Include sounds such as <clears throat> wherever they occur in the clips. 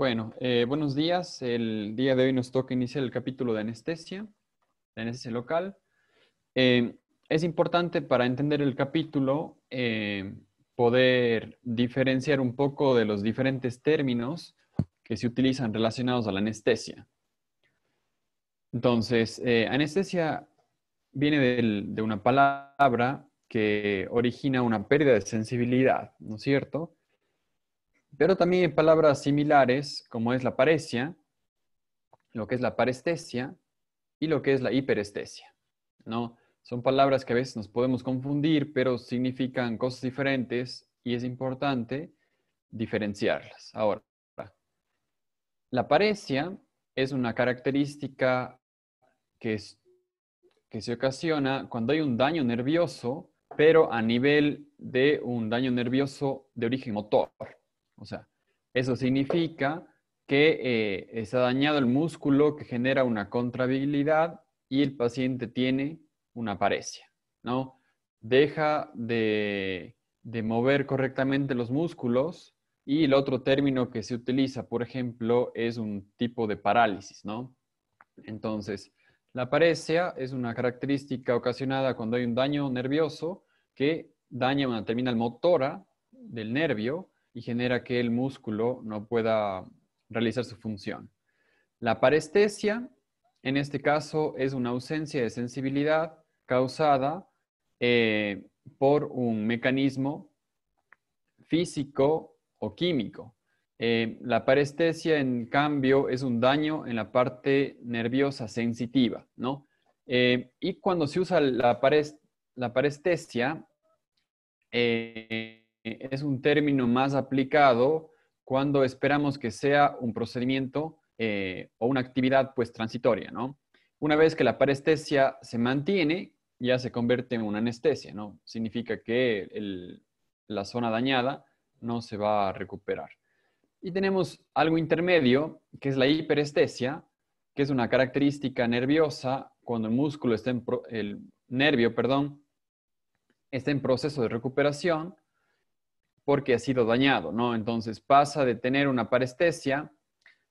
Bueno, eh, buenos días. El día de hoy nos toca iniciar el capítulo de anestesia, de anestesia local. Eh, es importante para entender el capítulo eh, poder diferenciar un poco de los diferentes términos que se utilizan relacionados a la anestesia. Entonces, anestesia viene de una palabra que origina una pérdida de sensibilidad, ¿no es cierto? Pero también hay palabras similares, como es la parecia, lo que es la parestesia y lo que es la hiperestesia, ¿no? Son palabras que a veces nos podemos confundir, pero significan cosas diferentes y es importante diferenciarlas. Ahora, la parecia es una característica que, que se ocasiona cuando hay un daño nervioso, pero a nivel de un daño nervioso de origen motor. O sea, eso significa que eh, está dañado el músculo que genera una contrabilidad y el paciente tiene una paresia, ¿no? Deja de, de mover correctamente los músculos y el otro término que se utiliza, por ejemplo, es un tipo de parálisis, ¿no? Entonces, la paresia es una característica ocasionada cuando hay un daño nervioso que daña una terminal motora del nervio y genera que el músculo no pueda realizar su función. La parestesia, en este caso, es una ausencia de sensibilidad causada eh, por un mecanismo físico o químico. Eh, la parestesia, en cambio, es un daño en la parte nerviosa sensitiva, ¿no? Eh, y cuando se usa la, parestesia, eh, es un término más aplicado cuando esperamos que sea un procedimiento eh, o una actividad pues transitoria, ¿no? Una vez que la parestesia se mantiene, ya se convierte en una anestesia, ¿no? Significa que la zona dañada no se va a recuperar. Y tenemos algo intermedio, que es la hiperestesia, que es una característica nerviosa cuando el músculo está el nervio, perdón, está en proceso de recuperación porque ha sido dañado, ¿no? Entonces pasa de tener una parestesia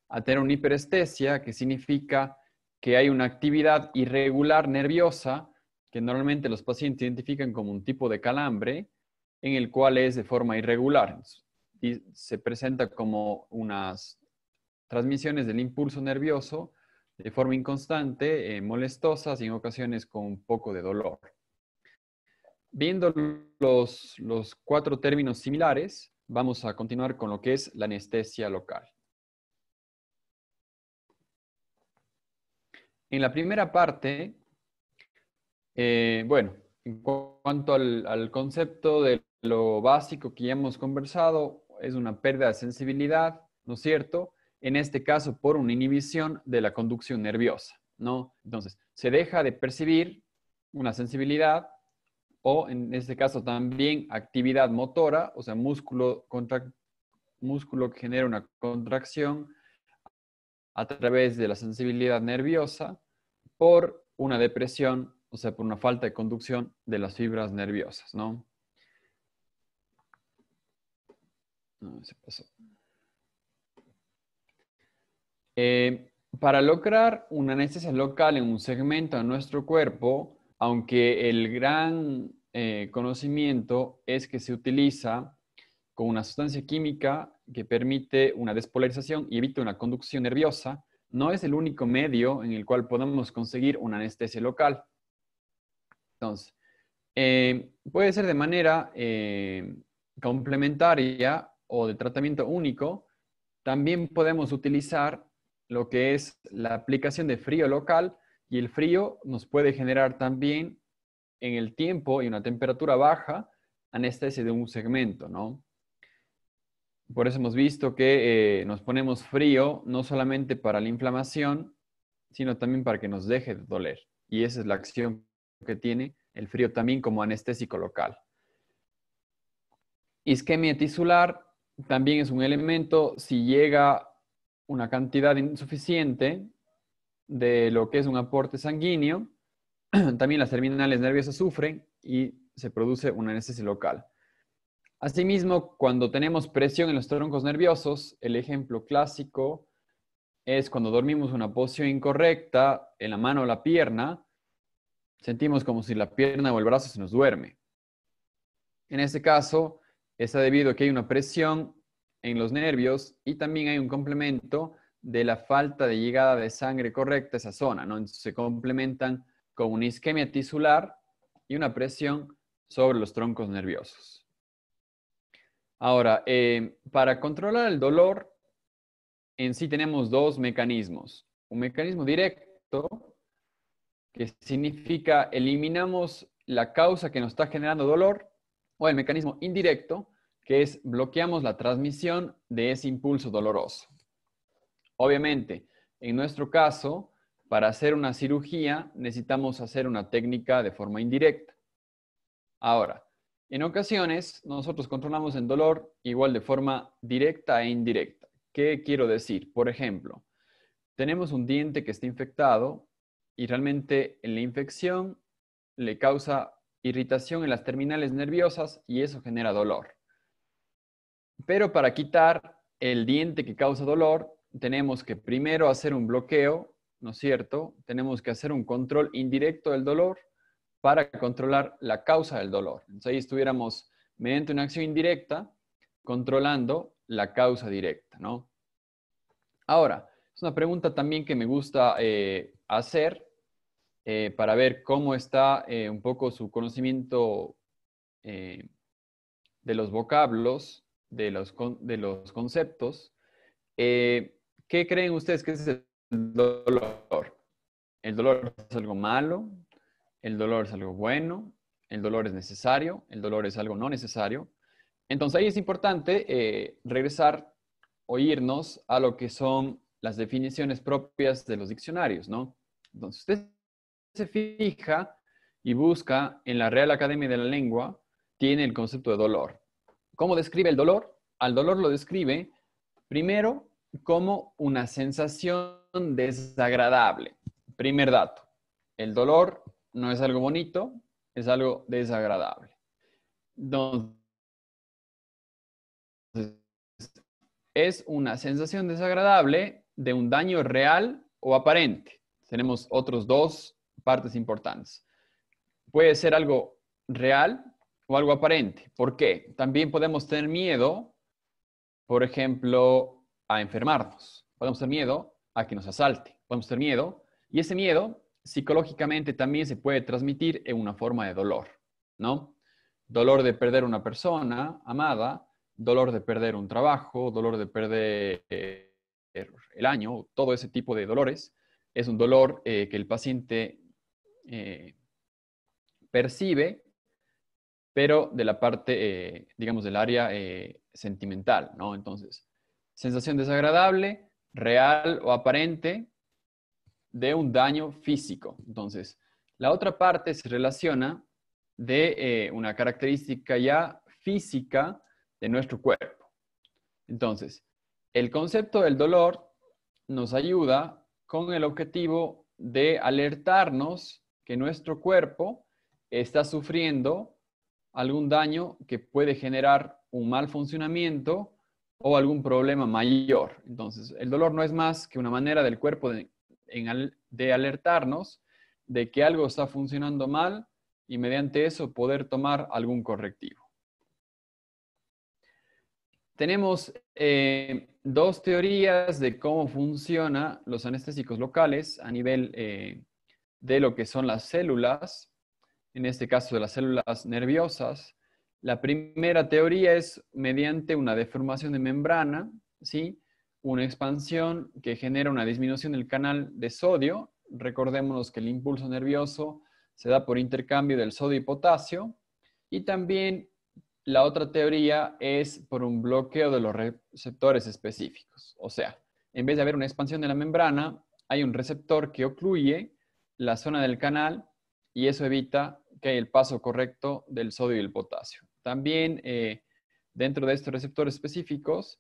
a tener una hiperestesia, que significa que hay una actividad irregular nerviosa, que normalmente los pacientes identifican como un tipo de calambre, en el cual es de forma irregular. Y se presenta como unas transmisiones del impulso nervioso de forma inconstante, eh, molestosas y en ocasiones con un poco de dolor. Viendo los, cuatro términos similares, vamos a continuar con lo que es la anestesia local. En la primera parte, eh, bueno, en cuanto al, al, concepto de lo básico que ya hemos conversado, es una pérdida de sensibilidad, ¿no es cierto? En este caso, por una inhibición de la conducción nerviosa, ¿no? Entonces, se deja de percibir una sensibilidad o en este caso también actividad motora, o sea, músculo, músculo que genera una contracción a través de la sensibilidad nerviosa por una depresión, o sea, por una falta de conducción de las fibras nerviosas, eh, para lograr una anestesia local en un segmento de nuestro cuerpo, aunque el gran eh, conocimiento es que se utiliza con una sustancia química que permite una despolarización y evita una conducción nerviosa, no es el único medio en el cual podemos conseguir una anestesia local. Entonces, eh, puede ser de manera eh, complementaria o de tratamiento único. También podemos utilizar lo que es la aplicación de frío local y el frío nos puede generar también en el tiempo y una temperatura baja anestesia de un segmento, ¿no? Por eso hemos visto que eh, nos ponemos frío no solamente para la inflamación, sino también para que nos deje de doler. Y esa es la acción que tiene el frío también como anestésico local. Isquemia tisular también es un elemento, si llega una cantidad insuficiente, de lo que es un aporte sanguíneo. <clears throat> También las terminales nerviosas sufren y se produce una anestesia local. Asimismo, cuando tenemos presión en los troncos nerviosos, el ejemplo clásico es cuando dormimos una posición incorrecta en la mano o la pierna, sentimos como si la pierna o el brazo se nos duerme. En este caso, está debido a que hay una presión en los nervios y también hay un complemento de la falta de llegada de sangre correcta a esa zona, ¿no? se complementan con una isquemia tisular y una presión sobre los troncos nerviosos. Ahora, eh, para controlar el dolor, en sí tenemos dos mecanismos. Un mecanismo directo, que significa eliminamos la causa que nos está generando dolor, o el mecanismo indirecto, que es bloqueamos la transmisión de ese impulso doloroso. Obviamente, en nuestro caso, para hacer una cirugía necesitamos hacer una técnica de forma indirecta. Ahora, en ocasiones nosotros controlamos el dolor igual de forma directa e indirecta. ¿Qué quiero decir? Por ejemplo, tenemos un diente que está infectado y realmente la infección le causa irritación en las terminales nerviosas y eso genera dolor. Pero para quitar el diente que causa dolor, tenemos que primero hacer un bloqueo, ¿no es cierto? Tenemos que hacer un control indirecto del dolor para controlar la causa del dolor. Entonces ahí estuviéramos mediante una acción indirecta controlando la causa directa, ¿no? Ahora, es una pregunta también que me gusta eh, hacer eh, para ver cómo está eh, un poco su conocimiento de los vocablos, de los, de los conceptos. ¿Qué creen ustedes que es el dolor? ¿El dolor es algo malo? ¿El dolor es algo bueno? ¿El dolor es necesario? ¿El dolor es algo no necesario? Entonces ahí es importante eh, regresar o irnos a lo que son las definiciones propias de los diccionarios, ¿no? Entonces usted se fija y busca en la Real Academia de la Lengua, tiene el concepto de dolor. ¿Cómo describe el dolor? Al dolor lo describe primero como una sensación desagradable. Primer dato, el dolor no es algo bonito, es algo desagradable. Entonces, es una sensación desagradable de un daño real o aparente. Tenemos otros dos partes importantes. Puede ser algo real o algo aparente. ¿Por qué? También podemos tener miedo, por ejemplo, a enfermarnos, podemos tener miedo a que nos asalte, podemos tener miedo y ese miedo psicológicamente también se puede transmitir en una forma de dolor, ¿no? Dolor de perder una persona amada, dolor de perder un trabajo, dolor de perder el año, todo ese tipo de dolores. Es un dolor eh, que el paciente eh, percibe, pero de la parte, eh, digamos, del área sentimental, ¿no? Entonces, sensación desagradable, real o aparente de un daño físico. Entonces, la otra parte se relaciona de eh, una característica ya física de nuestro cuerpo. Entonces, el concepto del dolor nos ayuda con el objetivo de alertarnos que nuestro cuerpo está sufriendo algún daño que puede generar un mal funcionamiento o algún problema mayor. Entonces, el dolor no es más que una manera del cuerpo de, alertarnos de que algo está funcionando mal y mediante eso poder tomar algún correctivo. Tenemos eh, dos teorías de cómo funcionan los anestésicos locales a nivel eh, de lo que son las células, en este caso de las células nerviosas. La primera teoría es mediante una deformación de membrana, ¿sí? una expansión que genera una disminución del canal de sodio. Recordémonos que el impulso nervioso se da por intercambio del sodio y potasio. Y también la otra teoría es por un bloqueo de los receptores específicos. O sea, en vez de haber una expansión de la membrana, hay un receptor que ocluye la zona del canal y eso evita que haya el paso correcto del sodio y el potasio. También eh, dentro de estos receptores específicos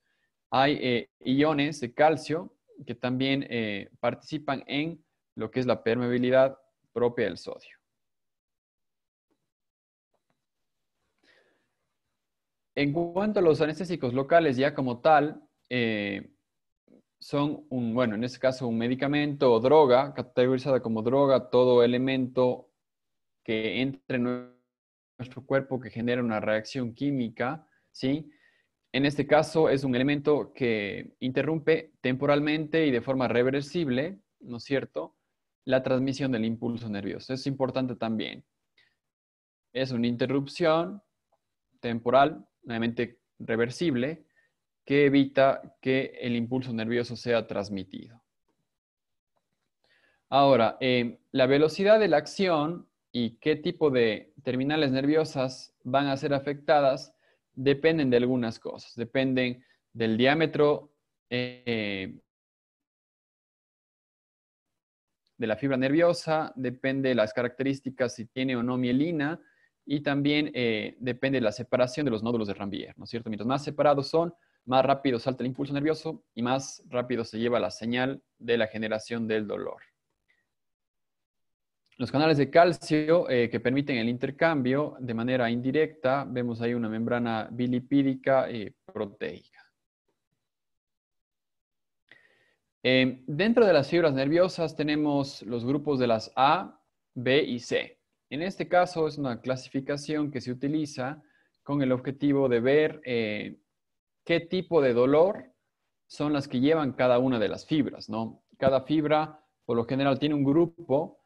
hay eh, iones de calcio que también eh, participan en lo que es la permeabilidad propia del sodio. En cuanto a los anestésicos locales, ya como tal, son un, bueno, en este caso un medicamento o droga, categorizada como droga, todo elemento que entre en nuestro cuerpo que genera una reacción química, ¿sí? En este caso es un elemento que interrumpe temporalmente y de forma reversible, ¿no es cierto?, la transmisión del impulso nervioso. Es importante también. Es una interrupción temporal, nuevamente reversible, que evita que el impulso nervioso sea transmitido. Ahora, eh, la velocidad de la acción y qué tipo de terminales nerviosas van a ser afectadas dependen de algunas cosas. Dependen del diámetro eh, de la fibra nerviosa, depende de las características si tiene o no mielina y también eh, depende de la separación de los nódulos de Rambier, ¿no es cierto? Mientras más separados son, más rápido salta el impulso nervioso y más rápido se lleva la señal de la generación del dolor. Los canales de calcio eh, que permiten el intercambio de manera indirecta, vemos ahí una membrana bilipídica y eh, proteica. Em, dentro de las fibras nerviosas tenemos los grupos de las A, B y C. En este caso es una clasificación que se utiliza con el objetivo de ver eh, qué tipo de dolor son las que llevan cada una de las fibras. ¿no? Cada fibra por lo general tiene un grupo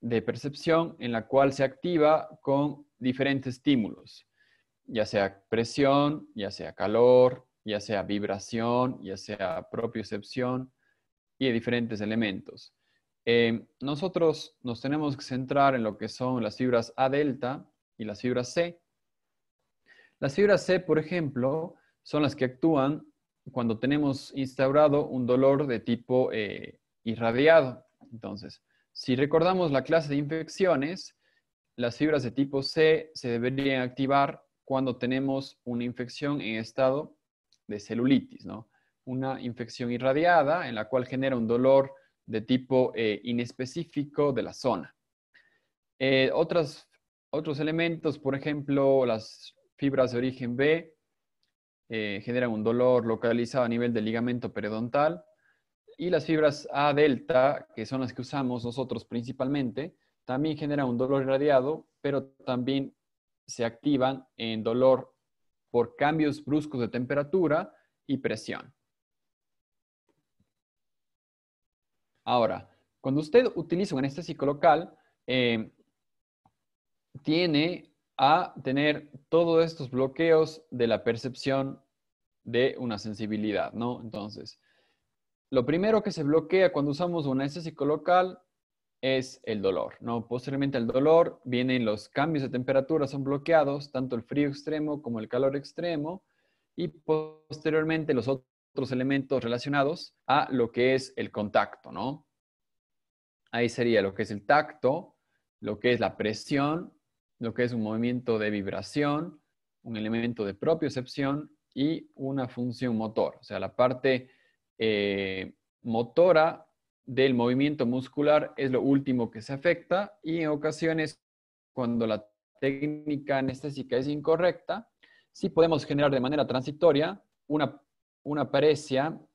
de percepción en la cual se activa con diferentes estímulos, ya sea presión, ya sea calor, ya sea vibración, ya sea propiocepción y diferentes elementos. Em, nosotros nos tenemos que centrar en lo que son las fibras A delta y las fibras C. Las fibras C, por ejemplo, son las que actúan cuando tenemos instaurado un dolor de tipo eh, irradiado. Entonces, si recordamos la clase de infecciones, las fibras de tipo C se deberían activar cuando tenemos una infección en estado de celulitis, ¿no? Una infección irradiada en la cual genera un dolor de tipo eh, inespecífico de la zona. Eh, otros elementos, por ejemplo, las fibras de origen B eh, generan un dolor localizado a nivel del ligamento periodontal y las fibras A delta, que son las que usamos nosotros principalmente, también generan un dolor irradiado, pero también se activan en dolor por cambios bruscos de temperatura y presión. Ahora, cuando usted utiliza un anestésico local, eh, tiene a tener todos estos bloqueos de la percepción de una sensibilidad, ¿no? Entonces, lo primero que se bloquea cuando usamos una anestésico local es el dolor, ¿no? Posteriormente al dolor vienen los cambios de temperatura, son bloqueados, tanto el frío extremo como el calor extremo, y posteriormente los otros elementos relacionados a lo que es el contacto, ¿no? Ahí sería lo que es el tacto, lo que es la presión, lo que es un movimiento de vibración, un elemento de propiocepción y una función motor, o sea, la parte eh, motora del movimiento muscular es lo último que se afecta y en ocasiones cuando la técnica anestésica es incorrecta, sí podemos generar de manera transitoria una, una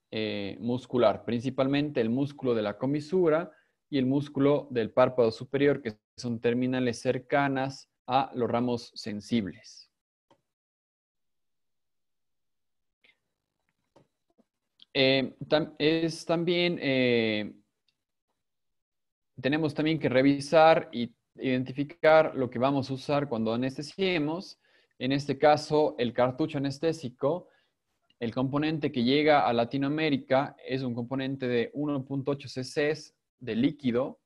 eh, muscular, principalmente el músculo de la comisura y el músculo del párpado superior, que son terminales cercanas a los ramos sensibles. Eh, es también, eh, tenemos también que revisar y identificar lo que vamos a usar cuando anestesiemos. En este caso, el cartucho anestésico, el componente que llega a Latinoamérica es un componente de 1.8 cc de líquido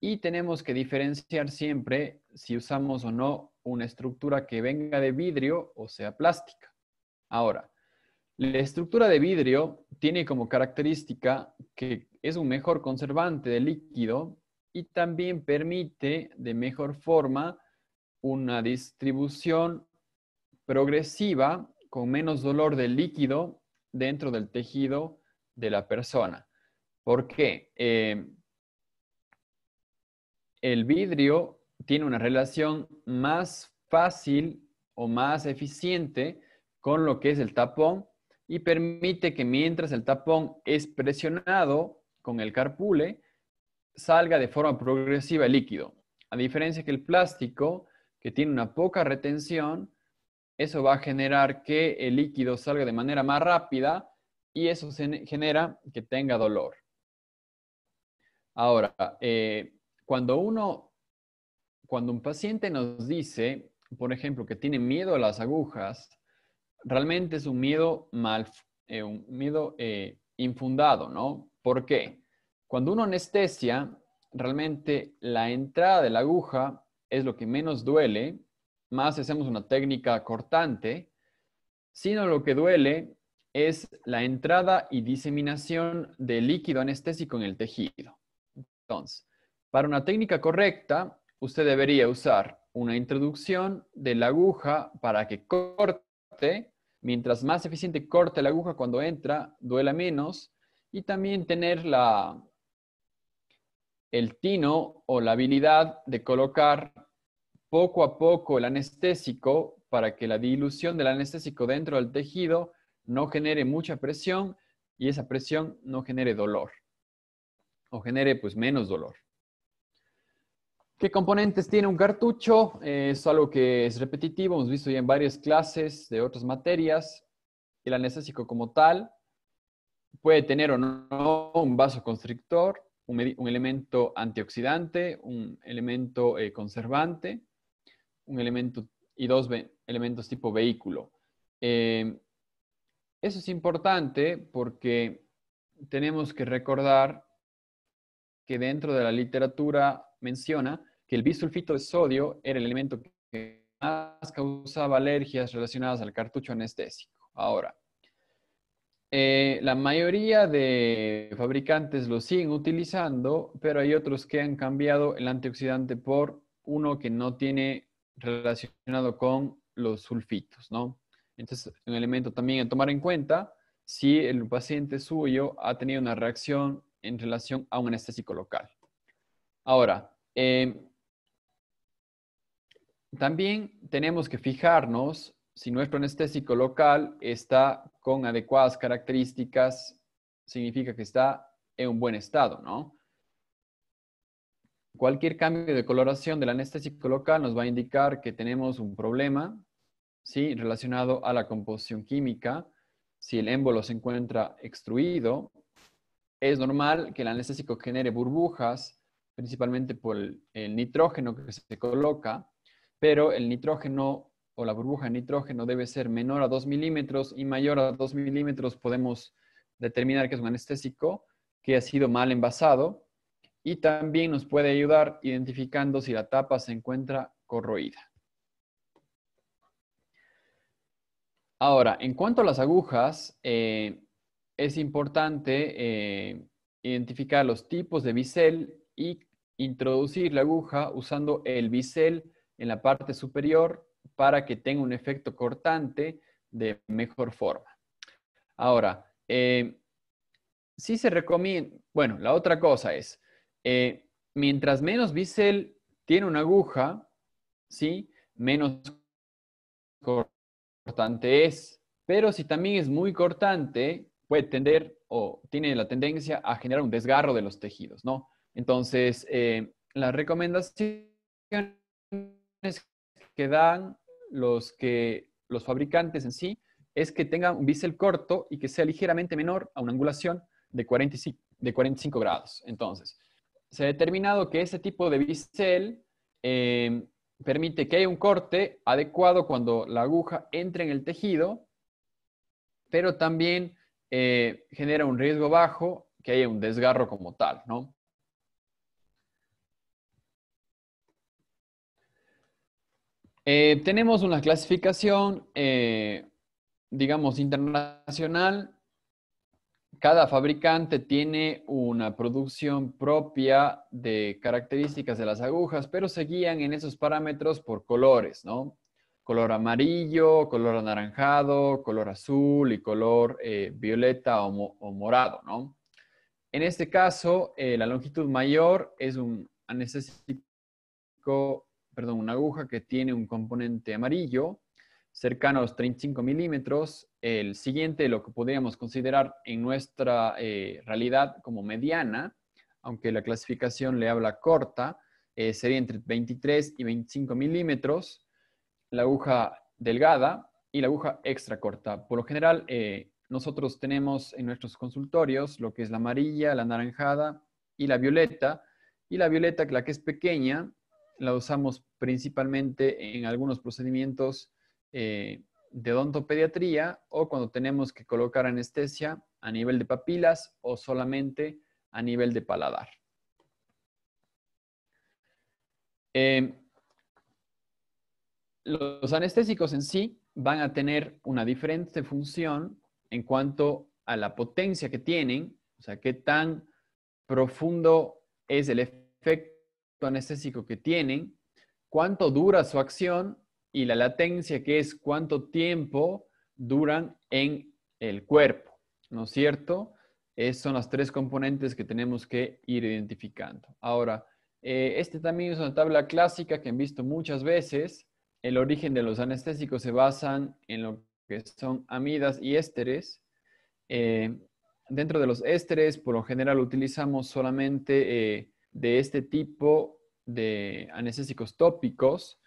y tenemos que diferenciar siempre si usamos o no una estructura que venga de vidrio o sea plástica. Ahora, la estructura de vidrio tiene como característica que es un mejor conservante de líquido y también permite de mejor forma una distribución progresiva con menos dolor de líquido dentro del tejido de la persona. ¿Por qué? Eh, el vidrio tiene una relación más fácil o más eficiente con lo que es el tapón y permite que mientras el tapón es presionado con el carpule, salga de forma progresiva el líquido. A diferencia que el plástico, que tiene una poca retención, eso va a generar que el líquido salga de manera más rápida y eso genera que tenga dolor. Ahora, eh, cuando uno, cuando un paciente nos dice, por ejemplo, que tiene miedo a las agujas, realmente es un miedo mal, eh, un miedo eh, infundado, ¿no? ¿Por qué? Cuando uno anestesia, realmente la entrada de la aguja es lo que menos duele, más hacemos una técnica cortante, sino lo que duele es la entrada y diseminación del líquido anestésico en el tejido. Entonces, para una técnica correcta, usted debería usar una introducción de la aguja para que corte Mientras más eficiente corte la aguja cuando entra, duela menos. Y también tener la, el tino o la habilidad de colocar poco a poco el anestésico para que la dilución del anestésico dentro del tejido no genere mucha presión y esa presión no genere dolor o genere pues menos dolor. ¿Qué componentes tiene un cartucho? Eh, es algo que es repetitivo, hemos visto ya en varias clases de otras materias. El anestésico como tal puede tener o no un vasoconstrictor, un, un elemento antioxidante, un elemento eh, conservante, un elemento y dos elementos tipo vehículo. Em, eso es importante porque tenemos que recordar que dentro de la literatura menciona que el bisulfito de sodio era el elemento que más causaba alergias relacionadas al cartucho anestésico. Ahora, eh, la mayoría de fabricantes lo siguen utilizando, pero hay otros que han cambiado el antioxidante por uno que no tiene relacionado con los sulfitos, ¿no? Entonces, un elemento también a tomar en cuenta si el paciente suyo ha tenido una reacción en relación a un anestésico local. Ahora, em, también tenemos que fijarnos si nuestro anestésico local está con adecuadas características, significa que está en un buen estado, Cualquier cambio de coloración del anestésico local nos va a indicar que tenemos un problema, ¿sí? Relacionado a la composición química. Si el émbolo se encuentra extruido, es normal que el anestésico genere burbujas, principalmente por el nitrógeno que se coloca pero el nitrógeno o la burbuja de nitrógeno debe ser menor a 2 milímetros y mayor a 2 milímetros podemos determinar que es un anestésico que ha sido mal envasado y también nos puede ayudar identificando si la tapa se encuentra corroída. Ahora, en cuanto a las agujas, eh, es importante eh, identificar los tipos de bisel y introducir la aguja usando el bisel en la parte superior para que tenga un efecto cortante de mejor forma. Ahora, eh, si se recomienda, bueno, la otra cosa es, eh, mientras menos bisel tiene una aguja, ¿sí? menos cortante es. Pero si también es muy cortante, puede tender o tiene la tendencia a generar un desgarro de los tejidos, ¿no? Entonces, eh, la recomendación que dan los, que, los fabricantes en sí es que tengan un bisel corto y que sea ligeramente menor a una angulación de 45, grados. Entonces, se ha determinado que ese tipo de bisel em, permite que haya un corte adecuado cuando la aguja entre en el tejido, pero también eh, genera un riesgo bajo que haya un desgarro como tal, ¿no? Eh, tenemos una clasificación, eh, digamos, internacional. Cada fabricante tiene una producción propia de características de las agujas, pero se guían en esos parámetros por colores, ¿no? Color amarillo, color anaranjado, color azul y color eh, violeta o, morado, ¿no? En este caso, la longitud mayor es un anestésico perdón, una aguja que tiene un componente amarillo cercano a los 35 milímetros, el siguiente, lo que podríamos considerar en nuestra eh, realidad como mediana, aunque la clasificación le habla corta, eh, sería entre 23 y 25 milímetros, la aguja delgada y la aguja extra corta. Por lo general, eh, nosotros tenemos en nuestros consultorios lo que es la amarilla, la anaranjada y la violeta, y la violeta, la que es pequeña, la usamos principalmente en algunos procedimientos eh, de odontopediatría o cuando tenemos que colocar anestesia a nivel de papilas o solamente a nivel de paladar. Eh, los anestésicos en sí van a tener una diferente función en cuanto a la potencia que tienen, o sea, qué tan profundo es el efecto anestésico que tienen, cuánto dura su acción y la latencia, que es cuánto tiempo duran en el cuerpo, ¿no es cierto? son las tres componentes que tenemos que ir identificando. Ahora, eh, este también es una tabla clásica que han visto muchas veces. El origen de los anestésicos se basan en lo que son amidas y ésteres. Eh, dentro de los ésteres, por lo general utilizamos solamente eh, de este tipo de anestésicos tópicos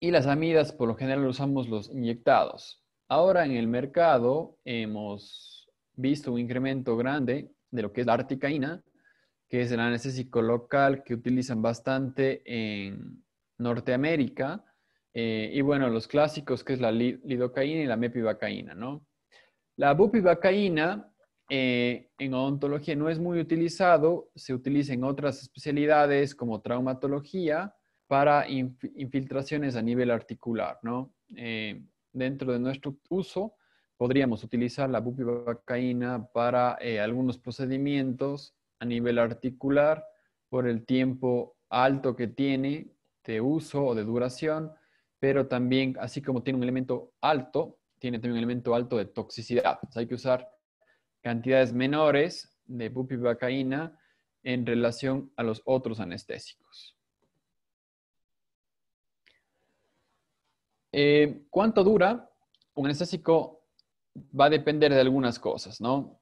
y las amidas por lo general usamos los inyectados. Ahora en el mercado hemos visto un incremento grande de lo que es la articaína, que es el anestésico local que utilizan bastante en Norteamérica. Eh, y bueno, los clásicos que es la lidocaína y la mepivacaína, ¿no? La bupivacaína eh, en odontología no es muy utilizado, se utiliza en otras especialidades como traumatología para infiltraciones a nivel articular, ¿no? Eh, dentro de nuestro uso podríamos utilizar la bupivacaína para eh, algunos procedimientos a nivel articular por el tiempo alto que tiene de uso o de duración, pero también, así como tiene un elemento alto, tiene también un elemento alto de toxicidad. hay que usar cantidades menores de bupivacaína en relación a los otros anestésicos. Eh, ¿Cuánto dura? Un anestésico va a depender de algunas cosas, ¿no?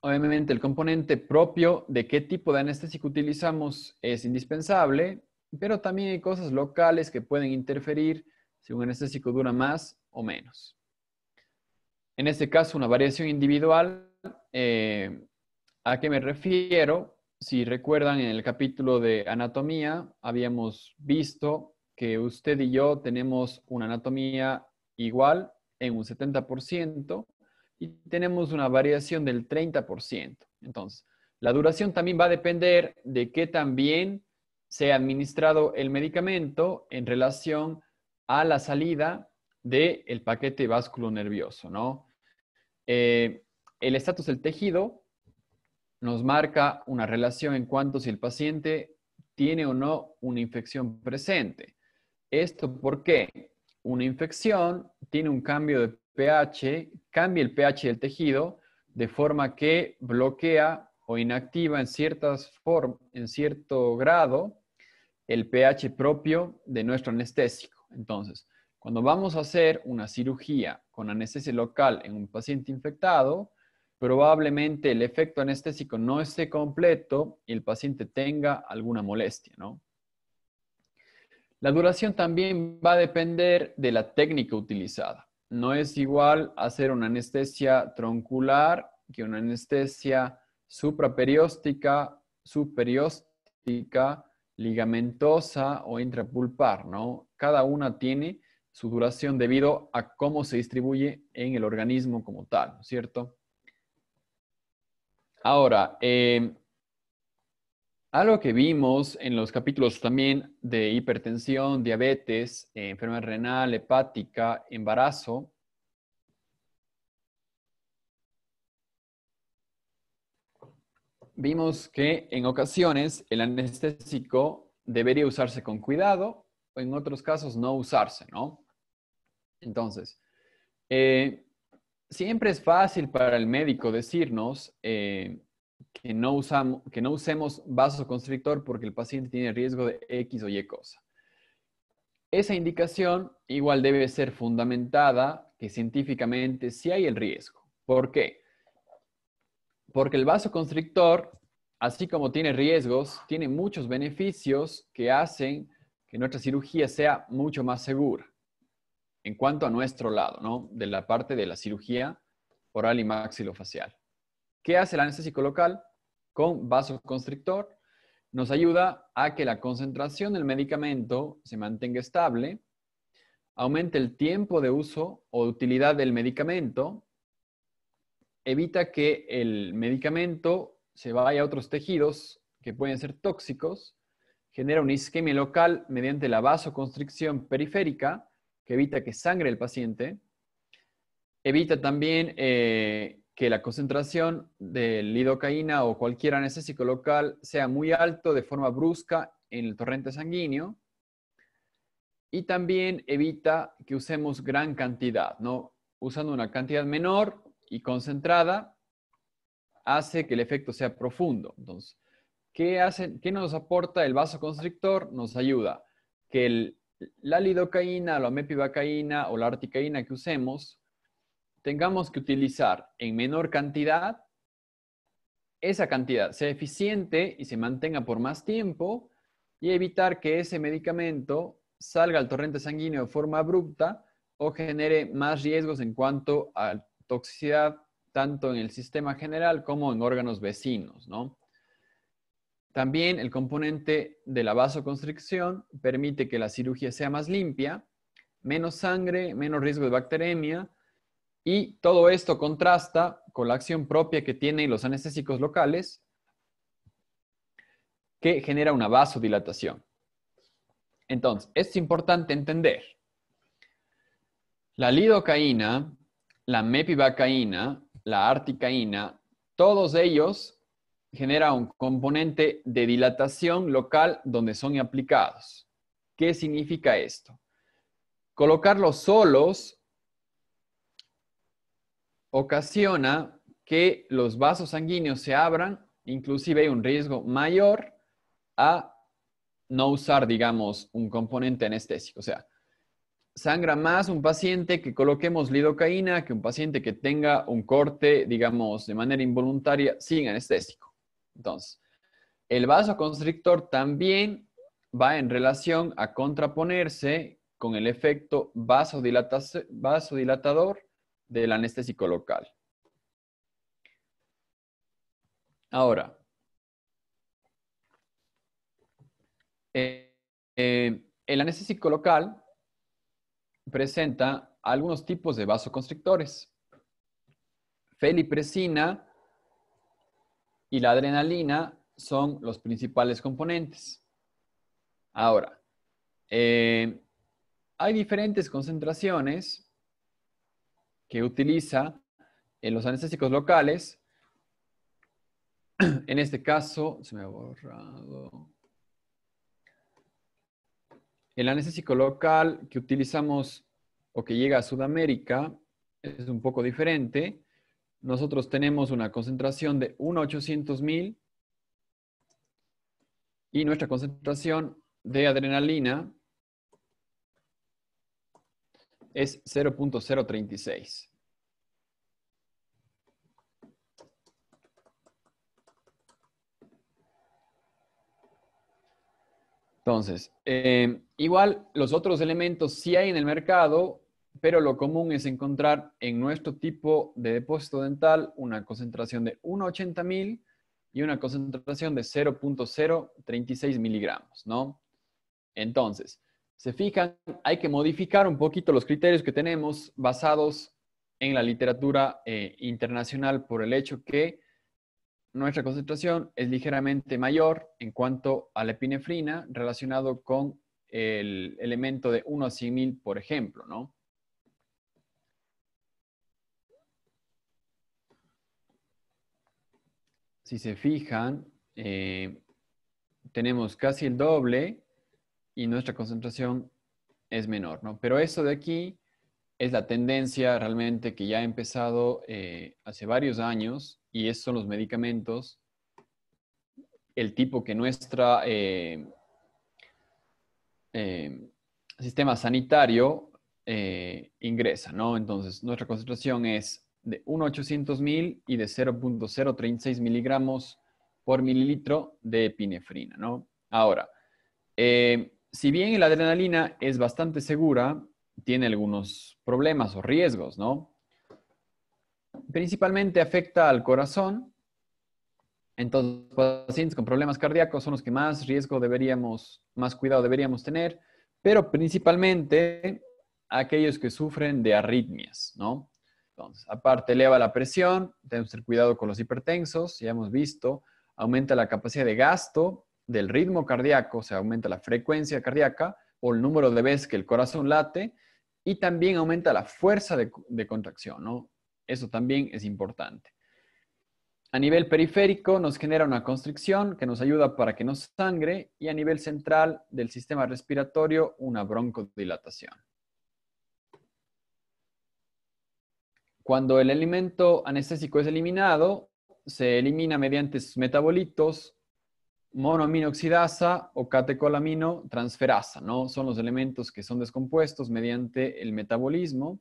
Obviamente el componente propio de qué tipo de anestésico utilizamos es indispensable, pero también hay cosas locales que pueden interferir si un anestésico dura más o menos. En este caso, una variación individual, eh, ¿a qué me refiero? Si recuerdan, en el capítulo de anatomía habíamos visto que usted y yo tenemos una anatomía igual en un 70% y tenemos una variación del 30%. Entonces, la duración también va a depender de qué también bien se ha administrado el medicamento en relación a la salida del paquete vasculonervioso, ¿no? Eh, el estatus del tejido nos marca una relación en cuanto si el paciente tiene o no una infección presente. ¿Esto por qué? Una infección tiene un cambio de pH, cambia el pH del tejido de forma que bloquea o inactiva en, ciertas form en cierto grado el pH propio de nuestro anestésico. Entonces, cuando vamos a hacer una cirugía con anestesia local en un paciente infectado, probablemente el efecto anestésico no esté completo y el paciente tenga alguna molestia, La duración también va a depender de la técnica utilizada. No es igual hacer una anestesia troncular que una anestesia supraperióstica, superióstica, ligamentosa o intrapulpar, Cada una tiene su duración debido a cómo se distribuye en el organismo como tal, ¿cierto? Ahora, em, algo que vimos en los capítulos también de hipertensión, diabetes, enfermedad renal, hepática, embarazo. Vimos que en ocasiones el anestésico debería usarse con cuidado o en otros casos no usarse, ¿no? Entonces, eh, siempre es fácil para el médico decirnos eh, que, no que no usemos vasoconstrictor porque el paciente tiene riesgo de X o Y cosa. Esa indicación igual debe ser fundamentada que científicamente si hay el riesgo. ¿Por qué? Porque el vasoconstrictor, así como tiene riesgos, tiene muchos beneficios que hacen que nuestra cirugía sea mucho más segura en cuanto a nuestro lado, ¿no? De la parte de la cirugía oral y maxilofacial. ¿Qué hace el anestésico local? Con vasoconstrictor nos ayuda a que la concentración del medicamento se mantenga estable, aumente el tiempo de uso o utilidad del medicamento, evita que el medicamento se vaya a otros tejidos que pueden ser tóxicos, genera una isquemia local mediante la vasoconstricción periférica, que evita que sangre el paciente, evita también eh, que la concentración de lidocaína o cualquier anestésico local sea muy alto de forma brusca en el torrente sanguíneo y también evita que usemos gran cantidad, ¿no? Usando una cantidad menor y concentrada hace que el efecto sea profundo. Entonces, ¿qué, qué nos aporta el vasoconstrictor? Nos ayuda que el la lidocaína, la mepivacaína o la articaína que usemos, tengamos que utilizar en menor cantidad, esa cantidad sea eficiente y se mantenga por más tiempo y evitar que ese medicamento salga al torrente sanguíneo de forma abrupta o genere más riesgos en cuanto a toxicidad tanto en el sistema general como en órganos vecinos, ¿no? También el componente de la vasoconstricción permite que la cirugía sea más limpia, menos sangre, menos riesgo de bacteremia y todo esto contrasta con la acción propia que tienen los anestésicos locales que genera una vasodilatación. Entonces, es importante entender. La lidocaína, la mepivacaína, la articaína, todos ellos genera un componente de dilatación local donde son aplicados. ¿Qué significa esto? Colocarlos solos ocasiona que los vasos sanguíneos se abran, inclusive hay un riesgo mayor a no usar, digamos, un componente anestésico. O sea, sangra más un paciente que coloquemos lidocaína que un paciente que tenga un corte, digamos, de manera involuntaria sin anestésico. Entonces, el vasoconstrictor también va en relación a contraponerse con el efecto vasodilatador del anestésico local. Ahora, eh, eh, el anestésico local presenta algunos tipos de vasoconstrictores. Felipresina y la adrenalina son los principales componentes. Ahora, eh, hay diferentes concentraciones que utiliza en eh, los anestésicos locales. <clears throat> En este caso, se me ha borrado. El anestésico local que utilizamos o que llega a Sudamérica es un poco diferente nosotros tenemos una concentración de 1,800,000 y nuestra concentración de adrenalina es 0.036. Entonces, eh, igual los otros elementos si hay en el mercado, pero lo común es encontrar en nuestro tipo de depósito dental una concentración de 1,80 mil y una concentración de 0.036 miligramos, ¿no? Entonces, se fijan, hay que modificar un poquito los criterios que tenemos basados en la literatura eh, internacional por el hecho que nuestra concentración es ligeramente mayor en cuanto a la epinefrina relacionado con el elemento de 1 a 100 por ejemplo, ¿no? si se fijan, eh, tenemos casi el doble y nuestra concentración es menor, ¿no? Pero eso de aquí es la tendencia realmente que ya ha empezado eh, hace varios años y esos son los medicamentos, el tipo que nuestro eh, sistema sanitario ingresa, ¿no? Entonces, nuestra concentración es de 1,800,000 y de 0.036 miligramos por mililitro de epinefrina, ¿no? Ahora, eh, si bien la adrenalina es bastante segura, tiene algunos problemas o riesgos, ¿no? Principalmente afecta al corazón. Entonces, pacientes con problemas cardíacos son los que más riesgo deberíamos, más cuidado deberíamos tener, pero principalmente aquellos que sufren de arritmias, ¿no? Entonces, aparte, eleva la presión, tenemos que tener cuidado con los hipertensos, ya hemos visto, aumenta la capacidad de gasto del ritmo cardíaco, o sea, aumenta la frecuencia cardíaca o el número de veces que el corazón late y también aumenta la fuerza de, contracción, ¿no? Eso también es importante. A nivel periférico nos genera una constricción que nos ayuda para que no sangre y a nivel central del sistema respiratorio una broncodilatación. Cuando el elemento anestésico es eliminado, se elimina mediante sus metabolitos monoaminoxidasa o catecolamino transferasa, ¿no? Son los elementos que son descompuestos mediante el metabolismo.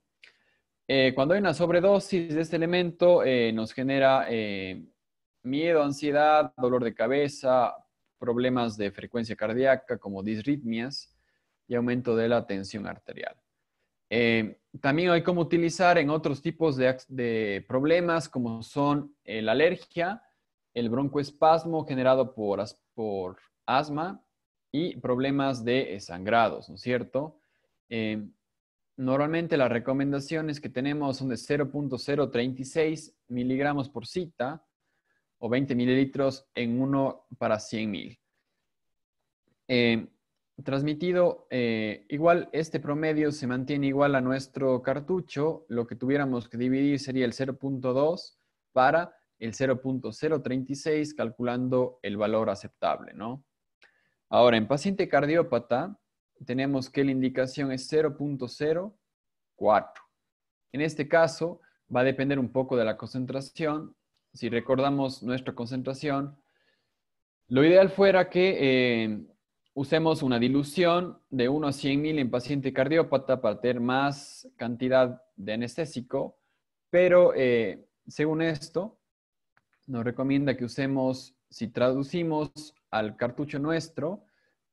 Eh, cuando hay una sobredosis de este elemento, eh, nos genera eh, miedo, ansiedad, dolor de cabeza, problemas de frecuencia cardíaca como disritmias y aumento de la tensión arterial también hay cómo utilizar en otros tipos de, problemas como son eh, la alergia, el broncoespasmo generado por, asma y problemas de eh, sangrados, ¿no es cierto? Eh, normalmente las recomendaciones que tenemos son de 0.036 miligramos por cita o 20 mililitros en uno para 100 mil transmitido, eh, igual este promedio se mantiene igual a nuestro cartucho, lo que tuviéramos que dividir sería el 0.2 para el 0.036 calculando el valor aceptable, ¿no? Ahora, en paciente cardiópata tenemos que la indicación es 0.04. En este caso va a depender un poco de la concentración. Si recordamos nuestra concentración, lo ideal fuera que eh, usemos una dilución de 1 a 100 mil en paciente cardiópata para tener más cantidad de anestésico, pero eh, según esto, nos recomienda que usemos, si traducimos al cartucho nuestro,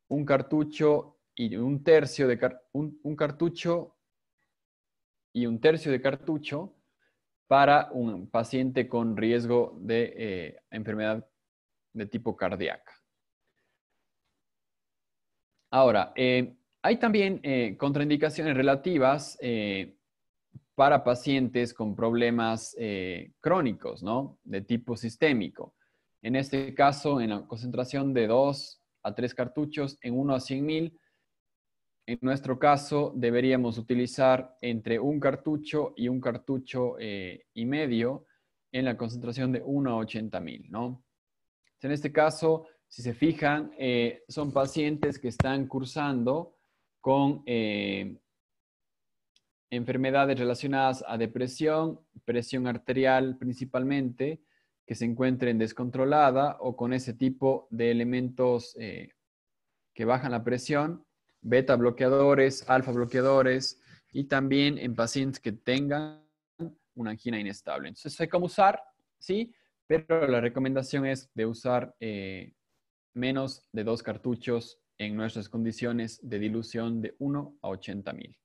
un cartucho y un tercio de cartucho y un tercio de cartucho para un paciente con riesgo de eh, enfermedad de tipo cardíaca. Ahora, eh, hay también eh, contraindicaciones relativas eh, para pacientes con problemas crónicos, ¿no? De tipo sistémico. En este caso, en la concentración de 2 a 3 cartuchos en 1 a 100.000, mil, en nuestro caso deberíamos utilizar entre un cartucho y un cartucho y medio en la concentración de 1 a 80 mil, ¿no? En este caso, si se fijan, eh, son pacientes que están cursando con eh, enfermedades relacionadas a depresión, presión arterial principalmente, que se encuentren descontrolada o con ese tipo de elementos eh, que bajan la presión, beta bloqueadores, alfa bloqueadores y también en pacientes que tengan una angina inestable. Entonces, hay cómo usar, ¿sí? Pero la recomendación es de usar menos de dos cartuchos en nuestras condiciones de dilución de 1 a mil.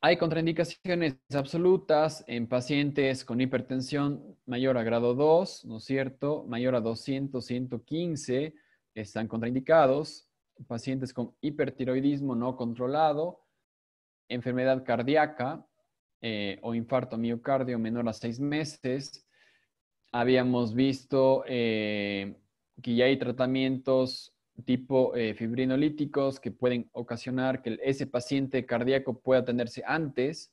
Hay contraindicaciones absolutas en pacientes con hipertensión mayor a grado 2, ¿no es cierto? Mayor a 200, 115 están contraindicados. Pacientes con hipertiroidismo no controlado, enfermedad cardíaca eh, o infarto miocardio menor a 6 meses, habíamos visto eh, que ya hay tratamientos tipo eh, fibrinolíticos que pueden ocasionar que ese paciente cardíaco pueda atenderse antes.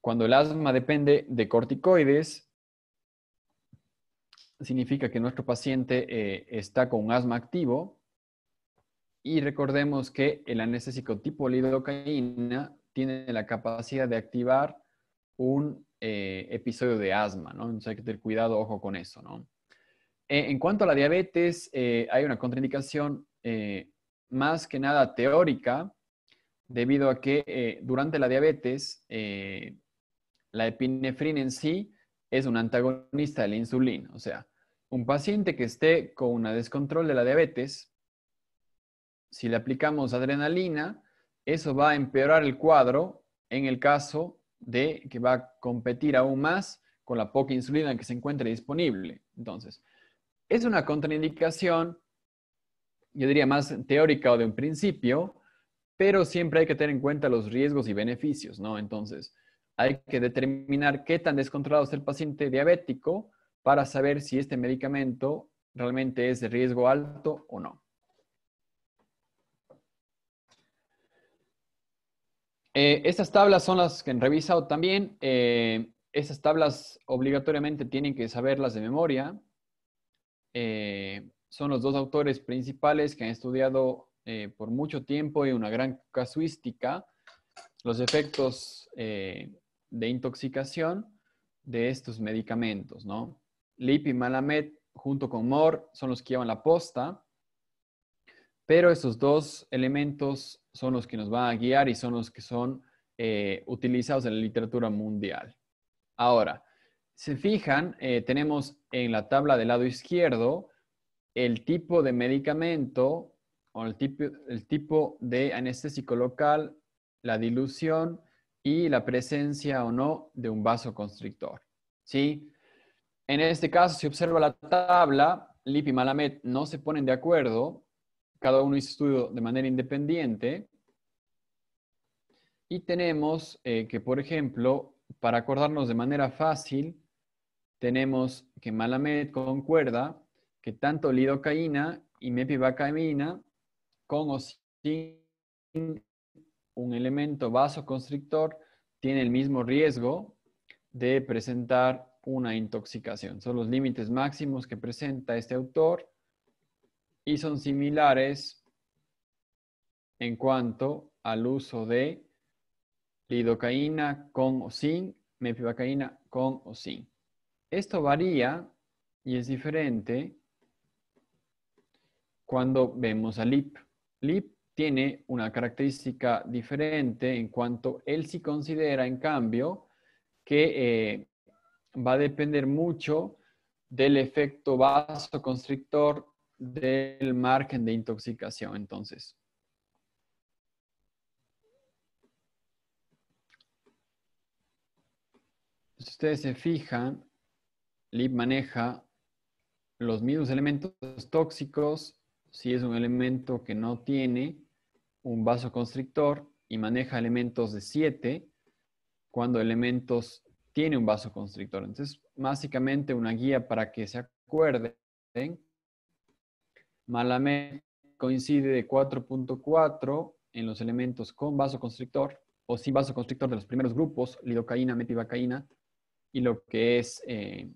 Cuando el asma depende de corticoides, significa que nuestro paciente eh, está con un asma activo. Y recordemos que el anestésico tipo lidocaína tiene la capacidad de activar un eh, episodio de asma, ¿no? Entonces hay que tener cuidado, ojo con eso, ¿no? Eh, en cuanto a la diabetes, eh, hay una contraindicación más que nada teórica, debido a que durante la diabetes, la epinefrina en sí es un antagonista de la insulina. O sea, un paciente que esté con un descontrol de la diabetes, si le aplicamos adrenalina, eso va a empeorar el cuadro en el caso de que va a competir aún más con la poca insulina que se encuentre disponible. Entonces, es una contraindicación, yo diría más teórica o de un principio, pero siempre hay que tener en cuenta los riesgos y beneficios, ¿no? Entonces, hay que determinar qué tan descontrolado es el paciente diabético para saber si este medicamento realmente es de riesgo alto o no. Eh, estas tablas son las que han revisado también. Eh, estas tablas obligatoriamente tienen que saberlas de memoria. Eh, son los dos autores principales que han estudiado por mucho tiempo y una gran casuística los efectos de intoxicación de estos medicamentos, ¿no? Lip y Malamed junto con Moore son los que llevan la posta, pero estos dos elementos son los que nos van a guiar y son los que son eh, utilizados en la literatura mundial. Ahora, se fijan, eh, tenemos en la tabla del lado izquierdo el tipo de medicamento o el tipo, el tipo de anestésico local, la dilución y la presencia o no de un vasoconstrictor. ¿sí? En este caso, si observa la tabla, Lip y Malamet no se ponen de acuerdo cada uno hizo estudio de manera independiente. Y tenemos eh, que, por ejemplo, para acordarnos de manera fácil, tenemos que Malamed concuerda que tanto lidocaína y mepivacaína con o sin un elemento vasoconstrictor, tiene el mismo riesgo de presentar una intoxicación. Son los límites máximos que presenta este autor y son similares en cuanto al uso de lidocaína con o sin, mepivacaína con o sin. Esto varía y es diferente cuando vemos a LIP. LIP tiene una característica diferente en cuanto él sí considera, en cambio, que eh, va a depender mucho del efecto vasoconstrictor del margen de intoxicación, entonces. Si ustedes se fijan, LIB maneja los mismos elementos tóxicos, si es un elemento que no tiene un vasoconstrictor y maneja elementos de 7, cuando elementos tiene un vasoconstrictor. Entonces, básicamente una guía para que se acuerden Malamé coincide de 4.4 en los elementos con vasoconstrictor o sin vasoconstrictor de los primeros grupos, lidocaína, metibacaína, y lo que es eh,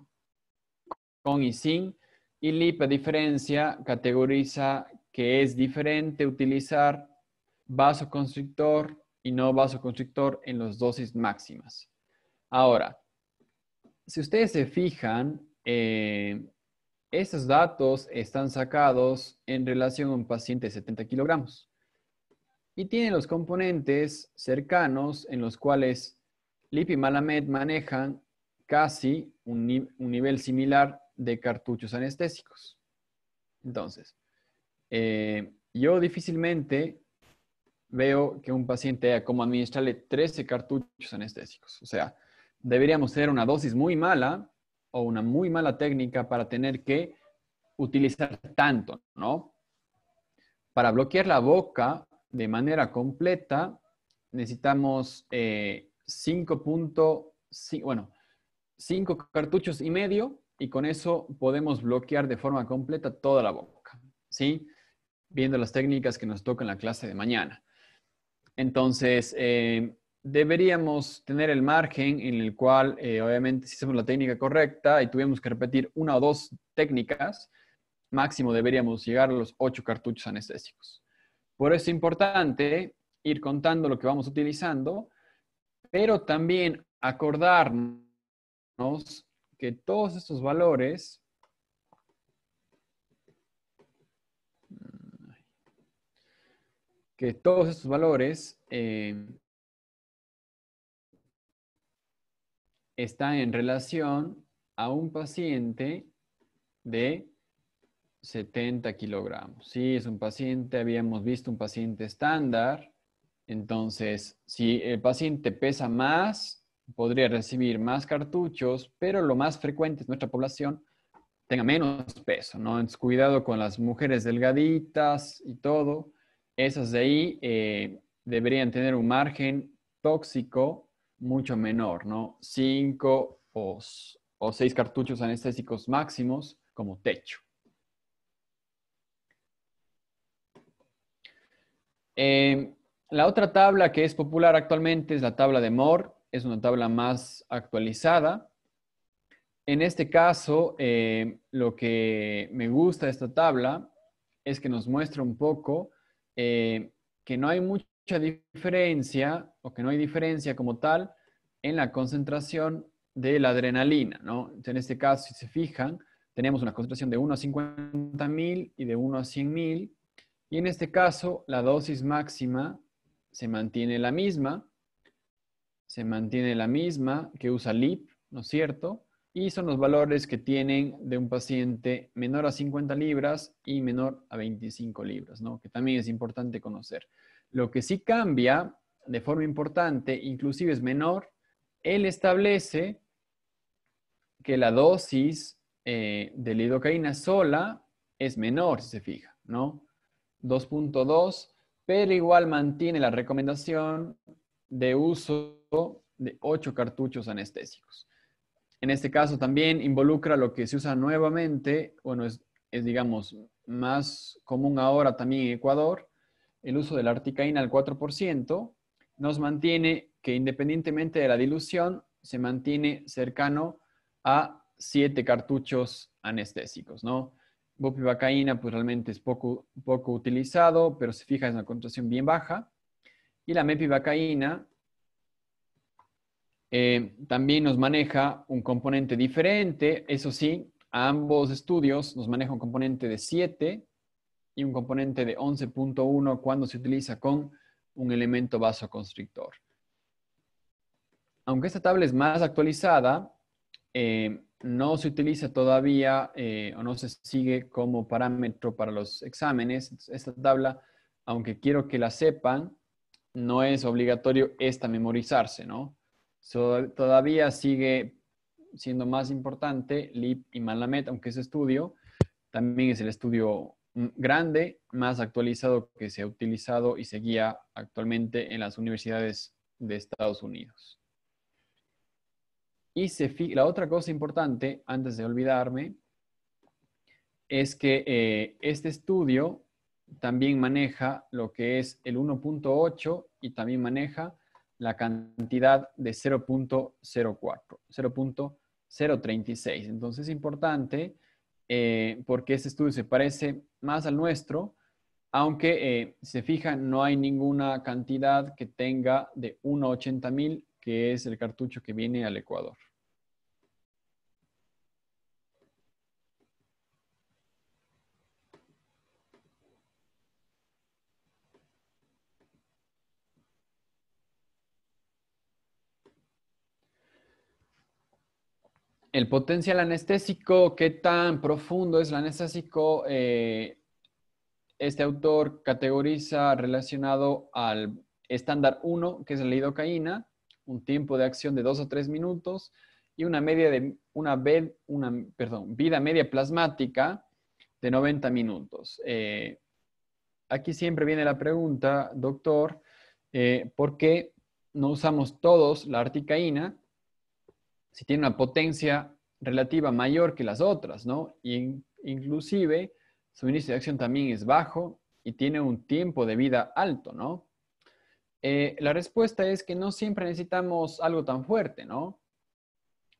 con y sin. Y LIPA diferencia, categoriza que es diferente utilizar vasoconstrictor y no vasoconstrictor en las dosis máximas. Ahora, si ustedes se fijan, eh, estos datos están sacados en relación a un paciente de 70 kilogramos y tienen los componentes cercanos en los cuales Lip y Malamed manejan casi un, nivel similar de cartuchos anestésicos. Entonces, eh, yo difícilmente veo que un paciente haya como administrarle 13 cartuchos anestésicos. O sea, deberíamos tener una dosis muy mala o una muy mala técnica para tener que utilizar tanto, ¿no? Para bloquear la boca de manera completa necesitamos 5 eh, bueno, cinco cartuchos y medio y con eso podemos bloquear de forma completa toda la boca, ¿sí? Viendo las técnicas que nos toca en la clase de mañana. Entonces, eh, deberíamos tener el margen en el cual, eh, obviamente, si hacemos la técnica correcta y tuvimos que repetir una o dos técnicas, máximo deberíamos llegar a los ocho cartuchos anestésicos. Por eso es importante ir contando lo que vamos utilizando, pero también acordarnos que todos estos valores que todos estos valores eh, está en relación a un paciente de 70 kilogramos. Si es un paciente, habíamos visto un paciente estándar, entonces si el paciente pesa más, podría recibir más cartuchos, pero lo más frecuente es nuestra población tenga menos peso, ¿no? Entonces, cuidado con las mujeres delgaditas y todo. Esas de ahí eh, deberían tener un margen tóxico mucho menor, ¿no? Cinco o, seis cartuchos anestésicos máximos como techo. Em, la otra tabla que es popular actualmente es la tabla de Moore, es una tabla más actualizada. En este caso, em, lo que me gusta de esta tabla es que nos muestra un poco em, que no hay mucho diferencia o que no hay diferencia como tal en la concentración de la adrenalina, ¿no? En este caso, si se fijan, tenemos una concentración de 1 a 50 mil y de 1 a 100 mil. Y en este caso, la dosis máxima se mantiene la misma, se mantiene la misma que usa LIP, ¿no es cierto? Y son los valores que tienen de un paciente menor a 50 libras y menor a 25 libras, ¿no? Que también es importante conocer. Lo que sí cambia de forma importante, inclusive es menor, él establece que la dosis eh, de lidocaína sola es menor, si se fija, ¿no? 2.2, pero igual mantiene la recomendación de uso de 8 cartuchos anestésicos. En este caso también involucra lo que se usa nuevamente, bueno, es, es digamos más común ahora también en Ecuador, el uso de la articaína al 4%, nos mantiene que independientemente de la dilución, se mantiene cercano a 7 cartuchos anestésicos, ¿no? Bupivacaína, pues realmente es poco, poco utilizado, pero se fija en una concentración bien baja. Y la mepivacaína eh, también nos maneja un componente diferente, eso sí, a ambos estudios nos maneja un componente de 7 y un componente de 11.1 cuando se utiliza con un elemento vasoconstrictor. Aunque esta tabla es más actualizada, eh, no se utiliza todavía eh, o no se sigue como parámetro para los exámenes. Esta tabla, aunque quiero que la sepan, no es obligatorio esta memorizarse, ¿no? todavía sigue siendo más importante LIP y Malamet, aunque es estudio, también es el estudio grande, más actualizado que se ha utilizado y seguía actualmente en las universidades de Estados Unidos. Y la otra cosa importante, antes de olvidarme, es que eh, este estudio también maneja lo que es el 1.8 y también maneja la cantidad de 0.04, 0.036. Entonces es importante eh, porque este estudio se parece más al nuestro, aunque eh, se fijan, no hay ninguna cantidad que tenga de 1 a mil, que es el cartucho que viene al Ecuador. el potencial anestésico, qué tan profundo es el anestésico, eh, este autor categoriza relacionado al estándar 1, que es la lidocaína, un tiempo de acción de 2 a 3 minutos y una media de una, vida media plasmática de 90 minutos. Eh, aquí siempre viene la pregunta, doctor, eh, ¿por qué no usamos todos la articaína si tiene una potencia relativa mayor que las otras, ¿no? Y inclusive su inicio de acción también es bajo y tiene un tiempo de vida alto, ¿no? Eh, la respuesta es que no siempre necesitamos algo tan fuerte, ¿no?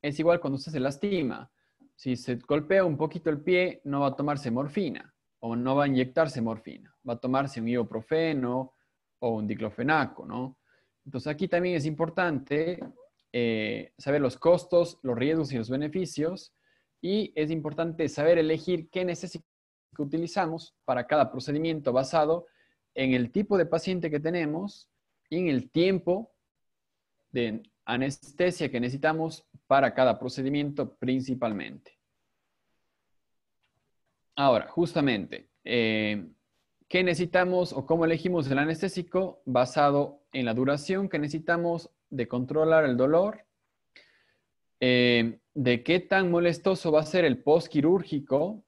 Es igual cuando usted se lastima. Si se golpea un poquito el pie, no va a tomarse morfina o no va a inyectarse morfina. Va a tomarse un ibuprofeno o un diclofenaco, ¿no? Entonces aquí también es importante eh, saber los costos, los riesgos y los beneficios. Y es importante saber elegir qué anestésico utilizamos para cada procedimiento basado en el tipo de paciente que tenemos y en el tiempo de anestesia que necesitamos para cada procedimiento principalmente. Ahora, justamente, eh, ¿qué necesitamos o cómo elegimos el anestésico basado en la duración que necesitamos de controlar el dolor, eh, de qué tan molestoso va a ser el postquirúrgico,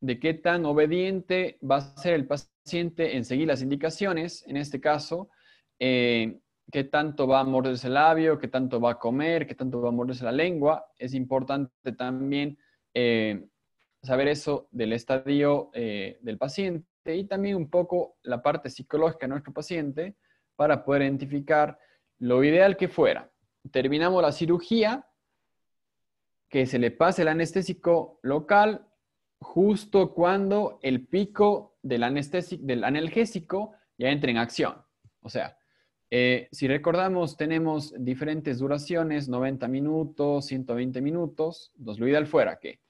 de qué tan obediente va a ser el paciente en seguir las indicaciones, en este caso, eh, qué tanto va a morderse el labio, qué tanto va a comer, qué tanto va a morderse la lengua. Es importante también eh, saber eso del estadio del paciente y también un poco la parte psicológica de nuestro paciente para poder identificar lo ideal que fuera, terminamos la cirugía, que se le pase el anestésico local justo cuando el pico del, del analgésico ya entre en acción. O sea, eh, si recordamos, tenemos diferentes duraciones, 90 minutos, 120 minutos, nos lo ideal fuera que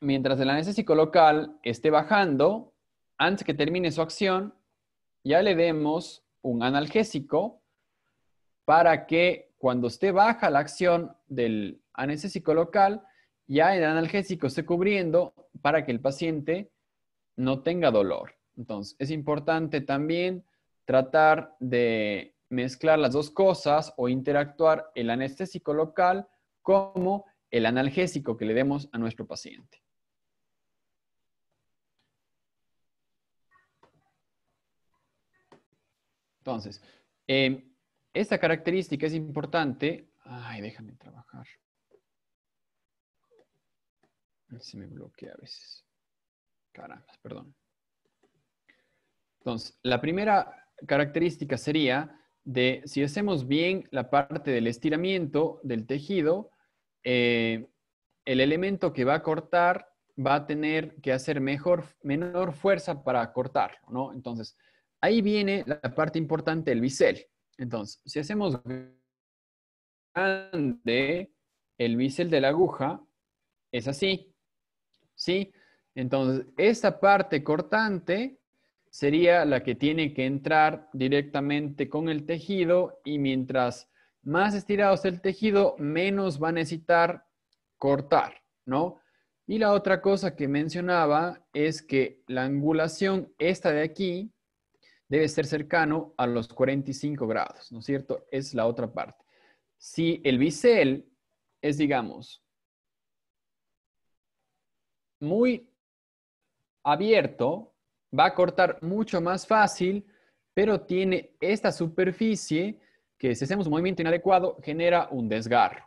mientras el anestésico local esté bajando, antes que termine su acción, ya le demos un analgésico para que cuando esté baja la acción del anestésico local, ya el analgésico esté cubriendo para que el paciente no tenga dolor. Entonces, es importante también tratar de mezclar las dos cosas o interactuar el anestésico local como el analgésico que le demos a nuestro paciente. Entonces, em, esta característica es importante. Ay, déjame trabajar. Se me bloquea a veces. Caramba, perdón. Entonces, la primera característica sería de si hacemos bien la parte del estiramiento del tejido, eh, el elemento que va a cortar va a tener que hacer mejor, menor fuerza para cortarlo, ¿no? Entonces, Ahí viene la parte importante del bisel. Entonces, si hacemos grande el bisel de la aguja, es así. ¿Sí? Entonces, esta parte cortante sería la que tiene que entrar directamente con el tejido y mientras más estirado es el tejido, menos va a necesitar cortar, ¿no? Y la otra cosa que mencionaba es que la angulación, esta de aquí, debe ser cercano a los 45 grados, ¿no es cierto? Es la otra parte. Si el bisel es, digamos, muy abierto, va a cortar mucho más fácil, pero tiene esta superficie que si hacemos un movimiento inadecuado genera un desgarro,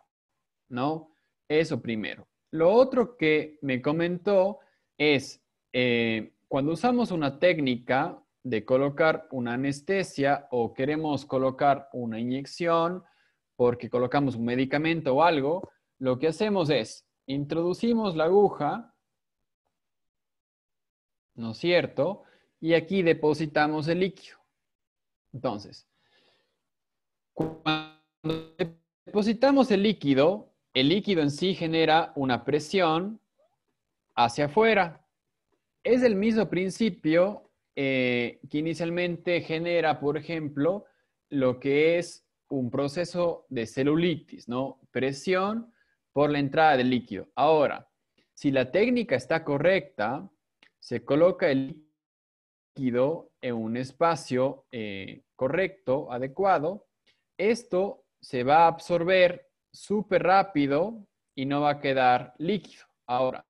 ¿no? Eso primero. Lo otro que me comentó es, eh, cuando usamos una técnica de colocar una anestesia o queremos colocar una inyección porque colocamos un medicamento o algo, lo que hacemos es introducimos la aguja, ¿no es cierto? Y aquí depositamos el líquido. Entonces, cuando depositamos el líquido, el líquido en sí genera una presión hacia afuera. Es el mismo principio eh, que inicialmente genera, por ejemplo, lo que es un proceso de celulitis, ¿no? Presión por la entrada del líquido. Ahora, si la técnica está correcta, se coloca el líquido en un espacio eh, correcto, adecuado. Esto se va a absorber súper rápido y no va a quedar líquido. Ahora,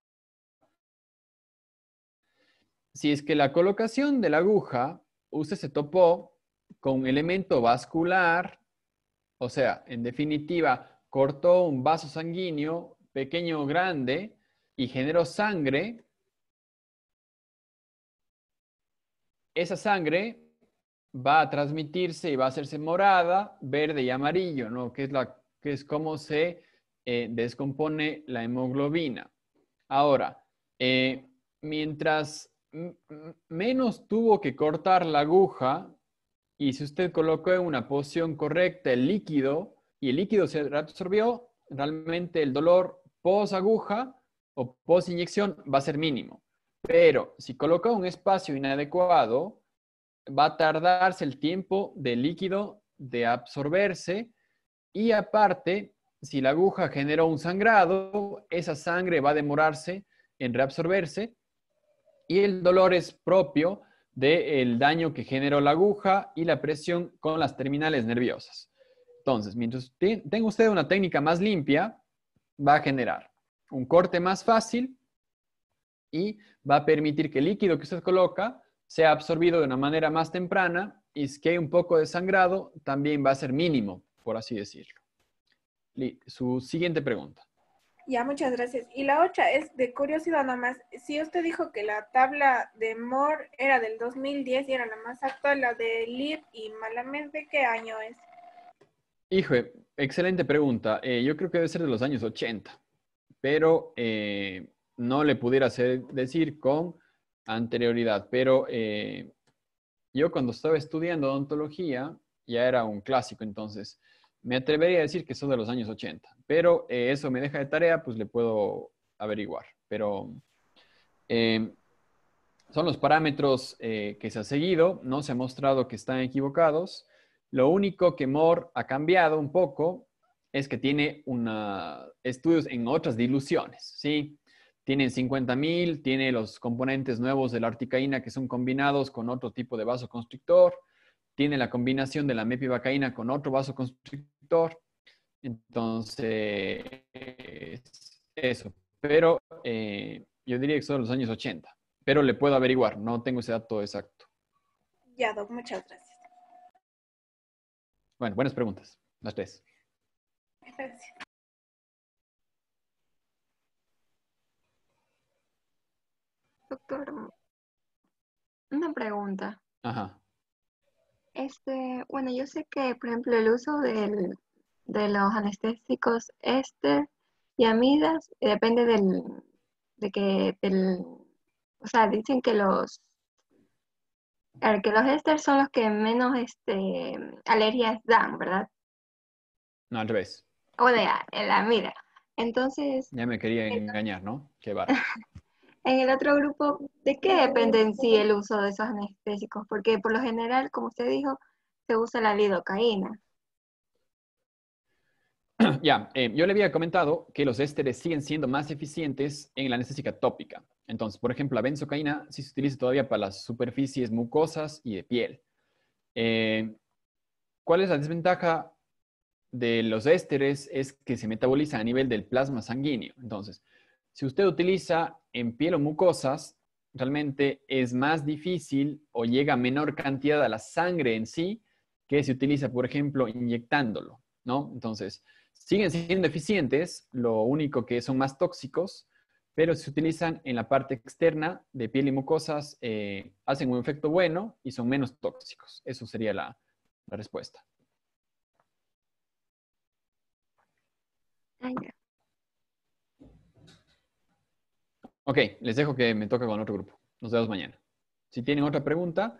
si es que la colocación de la aguja usted se topó con un elemento vascular, o sea, en definitiva, cortó un vaso sanguíneo pequeño o grande y generó sangre, esa sangre va a transmitirse y va a hacerse morada, verde y amarillo, ¿no? Que es, la, que es como se eh, descompone la hemoglobina. Ahora, eh, mientras menos tuvo que cortar la aguja y si usted colocó en una posición correcta el líquido y el líquido se reabsorbió realmente el dolor pos aguja o pos inyección va a ser mínimo. Pero si coloca un espacio inadecuado, va a tardarse el tiempo del líquido de absorberse y aparte, si la aguja generó un sangrado, esa sangre va a demorarse en reabsorberse y el dolor es propio del daño que generó la aguja y la presión con las terminales nerviosas. Entonces, mientras tenga usted una técnica más limpia, va a generar un corte más fácil y va a permitir que el líquido que usted coloca sea absorbido de una manera más temprana y que un poco de sangrado, también va a ser mínimo, por así decirlo. Su siguiente pregunta. Ya, muchas gracias. Y la otra es de curiosidad nomás. Si usted dijo que la tabla de Moore era del 2010 y era la más actual, la de Lib y Malamed, ¿de qué año es? Hijo, excelente pregunta. Eh, yo creo que debe ser de los años 80, pero eh, no le pudiera decir con anterioridad. Pero eh, yo cuando estaba estudiando odontología ya era un clásico, entonces me atrevería a decir que son de los años 80, pero eh, eso me deja de tarea, pues le puedo averiguar. Pero em, son los parámetros eh, que se ha seguido, no se ha mostrado que están equivocados. Lo único que Moore ha cambiado un poco es que tiene estudios en otras diluciones, ¿sí? Tienen 50.000, tiene los componentes nuevos de la articaína que son combinados con otro tipo de vasoconstrictor, tiene la combinación de la mepivacaína con otro vasoconstrictor entonces, eso. Pero eh, yo diría que son los años 80. Pero le puedo averiguar, no tengo ese dato exacto. Ya, Doc, muchas gracias. Bueno, buenas preguntas, las tres. Doctor, una pregunta. Ajá. Este, bueno, yo sé que, por ejemplo, el uso del, de los anestésicos éster y amidas eh, depende del, de que, o sea, dicen que los, que los éster son los que menos este, alergias dan, ¿verdad? No, al revés. O de la amida. Entonces. Ya me quería engañar, ¿no? Qué va <laughs> En el otro grupo, ¿de qué depende el uso de esos anestésicos? Porque por lo general, como usted dijo, se usa la lidocaína. <clears throat> Ya, eh, yo le había comentado que los ésteres siguen siendo más eficientes en la anestésica tópica. Entonces, por ejemplo, la benzocaína sí se utiliza todavía para las superficies mucosas y de piel. Eh, ¿Cuál es la desventaja de los ésteres? Es que se metabolizan a nivel del plasma sanguíneo. Entonces, si usted utiliza en piel o mucosas, realmente es más difícil o llega menor cantidad a la sangre en sí que si utiliza, por ejemplo, inyectándolo, ¿no? Entonces, siguen siendo eficientes, lo único que son más tóxicos, pero si se utilizan en la parte externa de piel y mucosas, eh, hacen un efecto bueno y son menos tóxicos. Eso sería la, respuesta. Ok, les dejo que me toque con otro grupo. Nos vemos mañana. Si tienen otra pregunta,